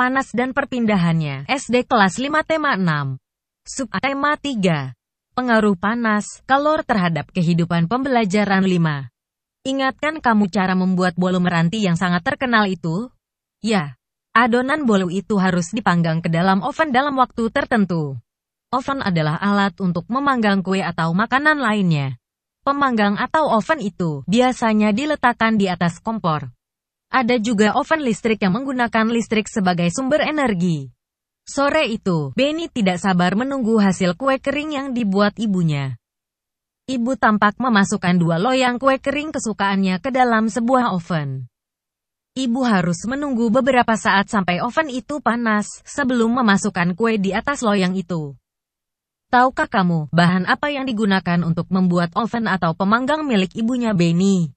panas dan perpindahannya. SD kelas 5 tema 6. Subtema 3. Pengaruh panas, kalor terhadap kehidupan pembelajaran 5. Ingatkan kamu cara membuat bolu meranti yang sangat terkenal itu? Ya, adonan bolu itu harus dipanggang ke dalam oven dalam waktu tertentu. Oven adalah alat untuk memanggang kue atau makanan lainnya. Pemanggang atau oven itu biasanya diletakkan di atas kompor. Ada juga oven listrik yang menggunakan listrik sebagai sumber energi. Sore itu, Benny tidak sabar menunggu hasil kue kering yang dibuat ibunya. Ibu tampak memasukkan dua loyang kue kering kesukaannya ke dalam sebuah oven. Ibu harus menunggu beberapa saat sampai oven itu panas sebelum memasukkan kue di atas loyang itu. Tahukah kamu, bahan apa yang digunakan untuk membuat oven atau pemanggang milik ibunya Benny?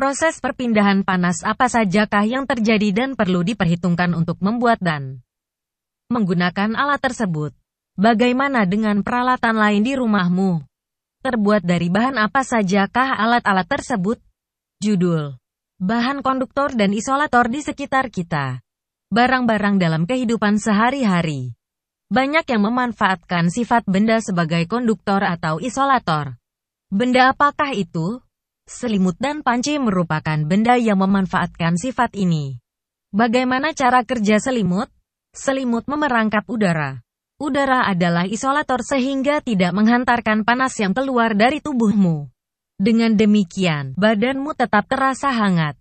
Proses perpindahan panas apa sajakah yang terjadi dan perlu diperhitungkan untuk membuat dan menggunakan alat tersebut. Bagaimana dengan peralatan lain di rumahmu? Terbuat dari bahan apa sajakah alat-alat tersebut? Judul Bahan konduktor dan isolator di sekitar kita Barang-barang dalam kehidupan sehari-hari Banyak yang memanfaatkan sifat benda sebagai konduktor atau isolator. Benda apakah itu? Selimut dan panci merupakan benda yang memanfaatkan sifat ini. Bagaimana cara kerja selimut? Selimut memerangkap udara. Udara adalah isolator sehingga tidak menghantarkan panas yang keluar dari tubuhmu. Dengan demikian, badanmu tetap terasa hangat.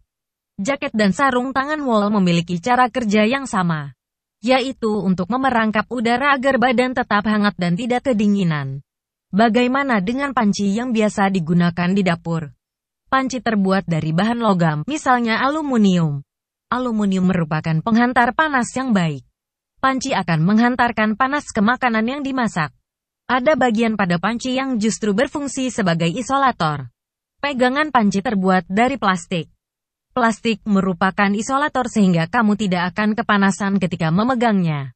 Jaket dan sarung tangan wol memiliki cara kerja yang sama, yaitu untuk memerangkap udara agar badan tetap hangat dan tidak kedinginan. Bagaimana dengan panci yang biasa digunakan di dapur? Panci terbuat dari bahan logam, misalnya aluminium. Aluminium merupakan penghantar panas yang baik. Panci akan menghantarkan panas ke makanan yang dimasak. Ada bagian pada panci yang justru berfungsi sebagai isolator. Pegangan panci terbuat dari plastik. Plastik merupakan isolator sehingga kamu tidak akan kepanasan ketika memegangnya.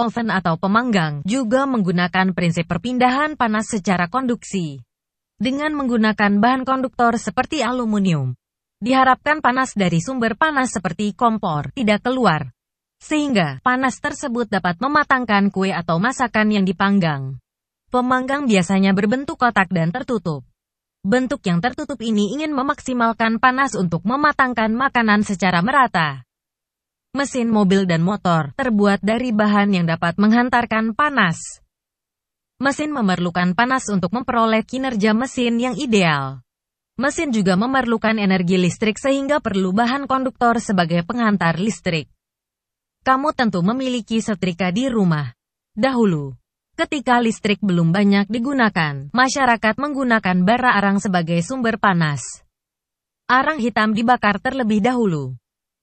Oven atau pemanggang juga menggunakan prinsip perpindahan panas secara konduksi dengan menggunakan bahan konduktor seperti aluminium. Diharapkan panas dari sumber panas seperti kompor tidak keluar, sehingga panas tersebut dapat mematangkan kue atau masakan yang dipanggang. Pemanggang biasanya berbentuk kotak dan tertutup. Bentuk yang tertutup ini ingin memaksimalkan panas untuk mematangkan makanan secara merata. Mesin mobil dan motor terbuat dari bahan yang dapat menghantarkan panas. Mesin memerlukan panas untuk memperoleh kinerja mesin yang ideal. Mesin juga memerlukan energi listrik sehingga perlu bahan konduktor sebagai pengantar listrik. Kamu tentu memiliki setrika di rumah. Dahulu, ketika listrik belum banyak digunakan, masyarakat menggunakan bara arang sebagai sumber panas. Arang hitam dibakar terlebih dahulu.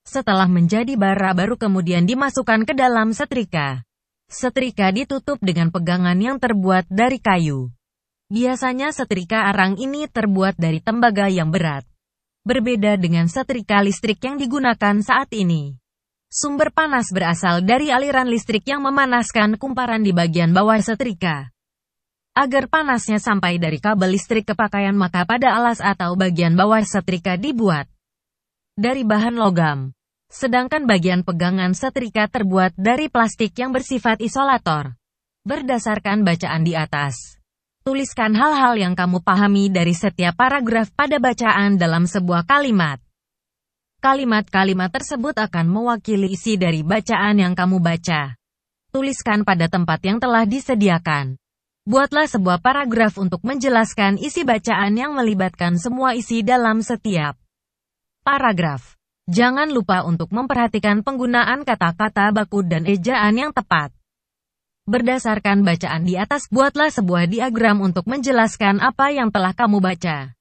Setelah menjadi bara baru kemudian dimasukkan ke dalam setrika. Setrika ditutup dengan pegangan yang terbuat dari kayu. Biasanya setrika arang ini terbuat dari tembaga yang berat. Berbeda dengan setrika listrik yang digunakan saat ini. Sumber panas berasal dari aliran listrik yang memanaskan kumparan di bagian bawah setrika. Agar panasnya sampai dari kabel listrik ke pakaian maka pada alas atau bagian bawah setrika dibuat dari bahan logam. Sedangkan bagian pegangan setrika terbuat dari plastik yang bersifat isolator. Berdasarkan bacaan di atas, tuliskan hal-hal yang kamu pahami dari setiap paragraf pada bacaan dalam sebuah kalimat. Kalimat-kalimat tersebut akan mewakili isi dari bacaan yang kamu baca. Tuliskan pada tempat yang telah disediakan. Buatlah sebuah paragraf untuk menjelaskan isi bacaan yang melibatkan semua isi dalam setiap paragraf. Jangan lupa untuk memperhatikan penggunaan kata-kata baku dan ejaan yang tepat. Berdasarkan bacaan di atas, buatlah sebuah diagram untuk menjelaskan apa yang telah kamu baca.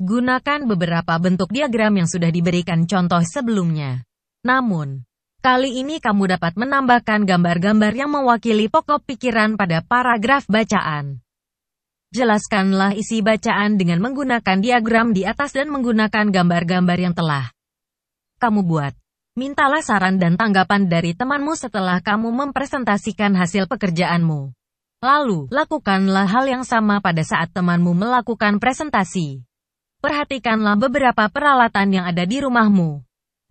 Gunakan beberapa bentuk diagram yang sudah diberikan contoh sebelumnya. Namun, kali ini kamu dapat menambahkan gambar-gambar yang mewakili pokok pikiran pada paragraf bacaan. Jelaskanlah isi bacaan dengan menggunakan diagram di atas dan menggunakan gambar-gambar yang telah kamu buat. Mintalah saran dan tanggapan dari temanmu setelah kamu mempresentasikan hasil pekerjaanmu. Lalu, lakukanlah hal yang sama pada saat temanmu melakukan presentasi. Perhatikanlah beberapa peralatan yang ada di rumahmu.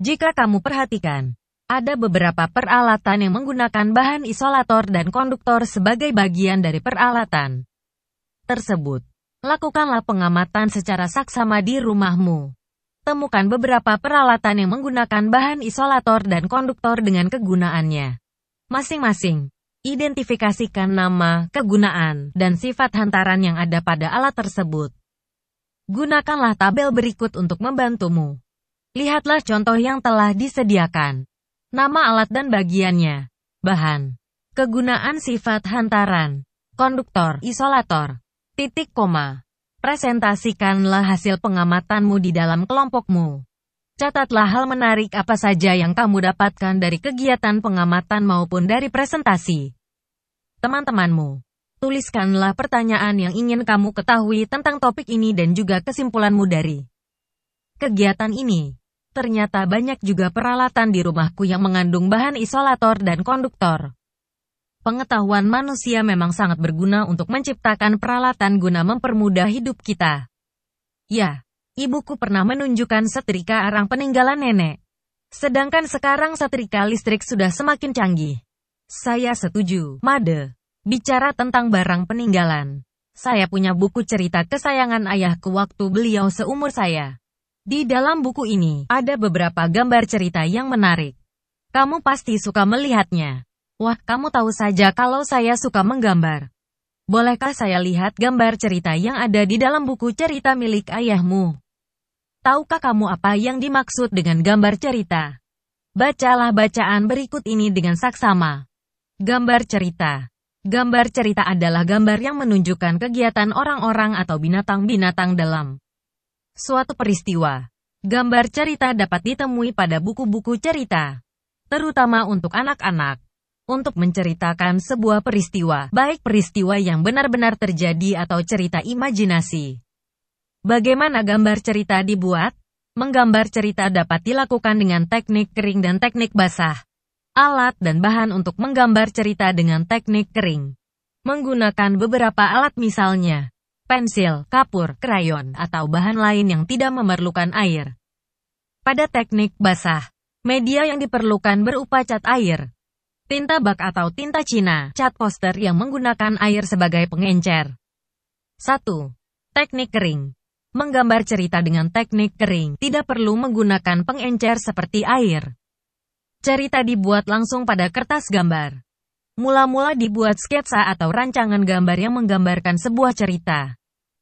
Jika kamu perhatikan, ada beberapa peralatan yang menggunakan bahan isolator dan konduktor sebagai bagian dari peralatan tersebut. Lakukanlah pengamatan secara saksama di rumahmu temukan beberapa peralatan yang menggunakan bahan isolator dan konduktor dengan kegunaannya. Masing-masing, identifikasikan nama, kegunaan, dan sifat hantaran yang ada pada alat tersebut. Gunakanlah tabel berikut untuk membantumu. Lihatlah contoh yang telah disediakan. Nama alat dan bagiannya. Bahan. Kegunaan sifat hantaran. Konduktor, isolator. Titik koma. Presentasikanlah hasil pengamatanmu di dalam kelompokmu. Catatlah hal menarik apa saja yang kamu dapatkan dari kegiatan pengamatan maupun dari presentasi. Teman-temanmu, tuliskanlah pertanyaan yang ingin kamu ketahui tentang topik ini dan juga kesimpulanmu dari kegiatan ini. Ternyata banyak juga peralatan di rumahku yang mengandung bahan isolator dan konduktor pengetahuan manusia memang sangat berguna untuk menciptakan peralatan guna mempermudah hidup kita. Ya, ibuku pernah menunjukkan setrika arang peninggalan nenek. Sedangkan sekarang setrika listrik sudah semakin canggih. Saya setuju, Made. Bicara tentang barang peninggalan. Saya punya buku cerita kesayangan ayahku waktu beliau seumur saya. Di dalam buku ini, ada beberapa gambar cerita yang menarik. Kamu pasti suka melihatnya. Wah, kamu tahu saja kalau saya suka menggambar. Bolehkah saya lihat gambar cerita yang ada di dalam buku cerita milik ayahmu? Tahukah kamu apa yang dimaksud dengan gambar cerita? Bacalah bacaan berikut ini dengan saksama. Gambar cerita. Gambar cerita adalah gambar yang menunjukkan kegiatan orang-orang atau binatang-binatang dalam suatu peristiwa. Gambar cerita dapat ditemui pada buku-buku cerita, terutama untuk anak-anak untuk menceritakan sebuah peristiwa, baik peristiwa yang benar-benar terjadi atau cerita imajinasi. Bagaimana gambar cerita dibuat? Menggambar cerita dapat dilakukan dengan teknik kering dan teknik basah. Alat dan bahan untuk menggambar cerita dengan teknik kering. Menggunakan beberapa alat misalnya, pensil, kapur, krayon, atau bahan lain yang tidak memerlukan air. Pada teknik basah, media yang diperlukan berupa cat air, Tinta bak atau tinta Cina, cat poster yang menggunakan air sebagai pengencer. 1. Teknik kering. Menggambar cerita dengan teknik kering tidak perlu menggunakan pengencer seperti air. Cerita dibuat langsung pada kertas gambar. Mula-mula dibuat sketsa atau rancangan gambar yang menggambarkan sebuah cerita.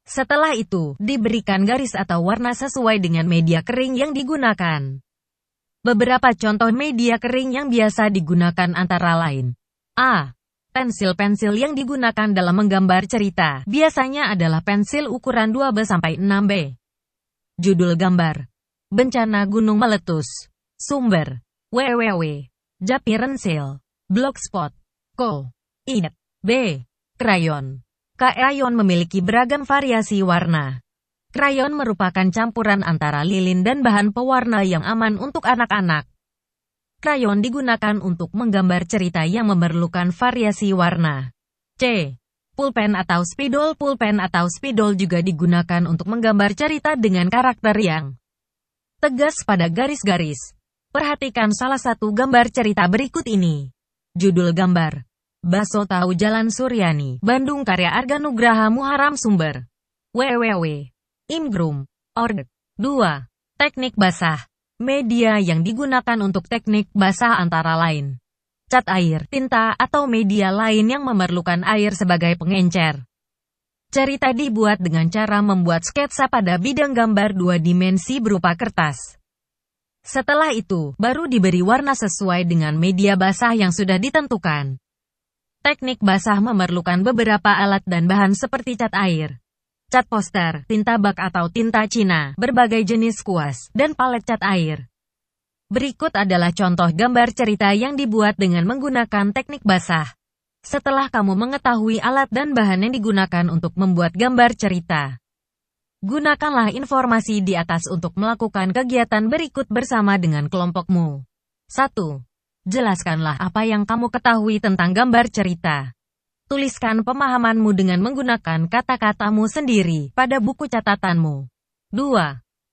Setelah itu, diberikan garis atau warna sesuai dengan media kering yang digunakan. Beberapa contoh media kering yang biasa digunakan antara lain. A. Pensil-pensil yang digunakan dalam menggambar cerita biasanya adalah pensil ukuran 2B-6B. sampai Judul gambar. Bencana Gunung Meletus. Sumber. www. Japirensil. Blogspot. Co. It. B. Krayon. Krayon memiliki beragam variasi warna. Krayon merupakan campuran antara lilin dan bahan pewarna yang aman untuk anak-anak. Krayon digunakan untuk menggambar cerita yang memerlukan variasi warna. C. Pulpen atau spidol Pulpen atau spidol juga digunakan untuk menggambar cerita dengan karakter yang tegas pada garis-garis. Perhatikan salah satu gambar cerita berikut ini. Judul gambar. Baso Tahu Jalan Suryani, Bandung karya Arga Nugraha Muharam Sumber. www Imgrum. Org. 2. Teknik basah. Media yang digunakan untuk teknik basah antara lain cat air, tinta, atau media lain yang memerlukan air sebagai pengencer. Cerita dibuat dengan cara membuat sketsa pada bidang gambar dua dimensi berupa kertas. Setelah itu, baru diberi warna sesuai dengan media basah yang sudah ditentukan. Teknik basah memerlukan beberapa alat dan bahan seperti cat air, cat poster, tinta bak atau tinta Cina, berbagai jenis kuas, dan palet cat air. Berikut adalah contoh gambar cerita yang dibuat dengan menggunakan teknik basah. Setelah kamu mengetahui alat dan bahan yang digunakan untuk membuat gambar cerita, gunakanlah informasi di atas untuk melakukan kegiatan berikut bersama dengan kelompokmu. 1. Jelaskanlah apa yang kamu ketahui tentang gambar cerita. Tuliskan pemahamanmu dengan menggunakan kata-katamu sendiri pada buku catatanmu. 2.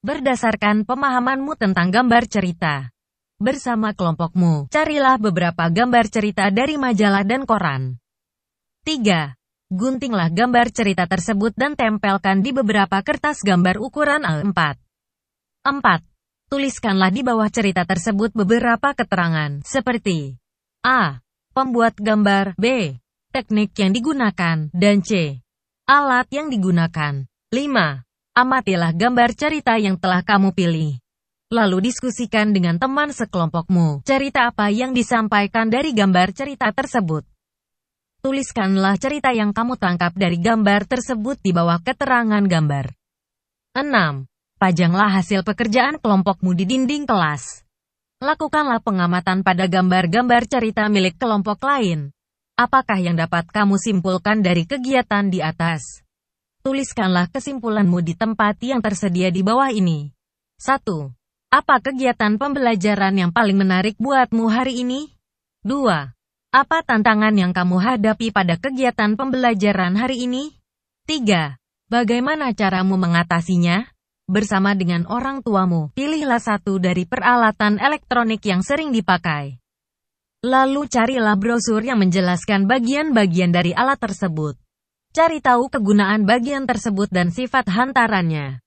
Berdasarkan pemahamanmu tentang gambar cerita. Bersama kelompokmu, carilah beberapa gambar cerita dari majalah dan koran. 3. Guntinglah gambar cerita tersebut dan tempelkan di beberapa kertas gambar ukuran A4. 4. Tuliskanlah di bawah cerita tersebut beberapa keterangan, seperti A. Pembuat gambar B teknik yang digunakan, dan C. Alat yang digunakan. 5. Amatilah gambar cerita yang telah kamu pilih. Lalu diskusikan dengan teman sekelompokmu cerita apa yang disampaikan dari gambar cerita tersebut. Tuliskanlah cerita yang kamu tangkap dari gambar tersebut di bawah keterangan gambar. 6. Pajanglah hasil pekerjaan kelompokmu di dinding kelas. Lakukanlah pengamatan pada gambar-gambar cerita milik kelompok lain. Apakah yang dapat kamu simpulkan dari kegiatan di atas? Tuliskanlah kesimpulanmu di tempat yang tersedia di bawah ini. 1. Apa kegiatan pembelajaran yang paling menarik buatmu hari ini? 2. Apa tantangan yang kamu hadapi pada kegiatan pembelajaran hari ini? 3. Bagaimana caramu mengatasinya? Bersama dengan orang tuamu, pilihlah satu dari peralatan elektronik yang sering dipakai. Lalu carilah brosur yang menjelaskan bagian-bagian dari alat tersebut. Cari tahu kegunaan bagian tersebut dan sifat hantarannya.